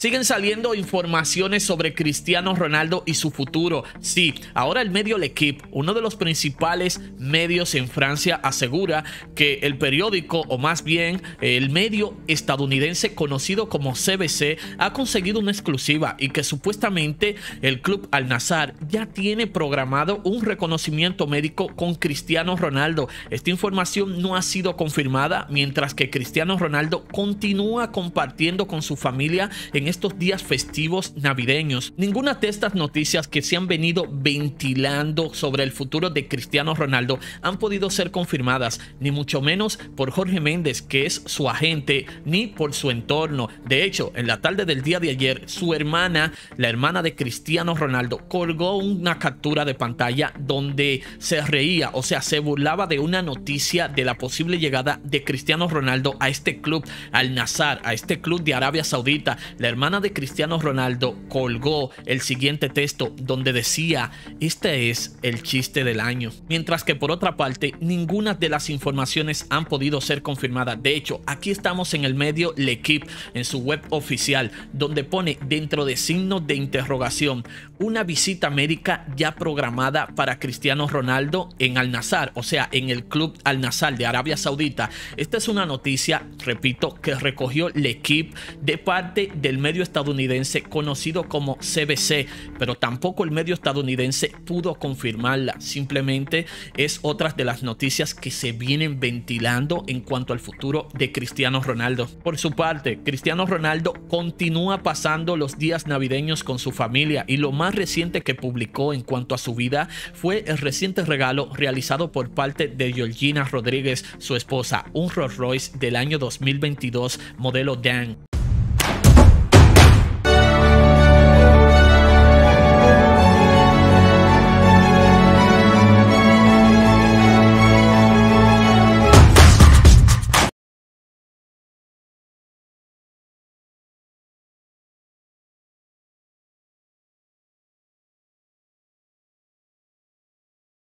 Siguen saliendo informaciones sobre Cristiano Ronaldo y su futuro. Sí, ahora el medio L'Equipe, uno de los principales medios en Francia, asegura que el periódico, o más bien el medio estadounidense conocido como CBC, ha conseguido una exclusiva y que supuestamente el club Al Nazar ya tiene programado un reconocimiento médico con Cristiano Ronaldo. Esta información no ha sido confirmada, mientras que Cristiano Ronaldo continúa compartiendo con su familia en estos días festivos navideños. Ninguna de estas noticias que se han venido ventilando sobre el futuro de Cristiano Ronaldo han podido ser confirmadas, ni mucho menos por Jorge Méndez, que es su agente, ni por su entorno. De hecho, en la tarde del día de ayer, su hermana, la hermana de Cristiano Ronaldo, colgó una captura de pantalla donde se reía, o sea, se burlaba de una noticia de la posible llegada de Cristiano Ronaldo a este club, al Nazar, a este club de Arabia Saudita. La hermana de Cristiano Ronaldo colgó el siguiente texto donde decía, este es el chiste del año. Mientras que por otra parte, ninguna de las informaciones han podido ser confirmadas. De hecho, aquí estamos en el medio L'Equipe, en su web oficial, donde pone dentro de signos de interrogación una visita médica ya programada para Cristiano Ronaldo en Al-Nazar, o sea, en el club Al-Nazar de Arabia Saudita. Esta es una noticia, repito, que recogió L'Equipe de parte del medio estadounidense conocido como CBC, pero tampoco el medio estadounidense pudo confirmarla. Simplemente es otra de las noticias que se vienen ventilando en cuanto al futuro de Cristiano Ronaldo. Por su parte, Cristiano Ronaldo continúa pasando los días navideños con su familia y lo más reciente que publicó en cuanto a su vida fue el reciente regalo realizado por parte de Georgina Rodríguez, su esposa, un Rolls Royce del año 2022 modelo Dan.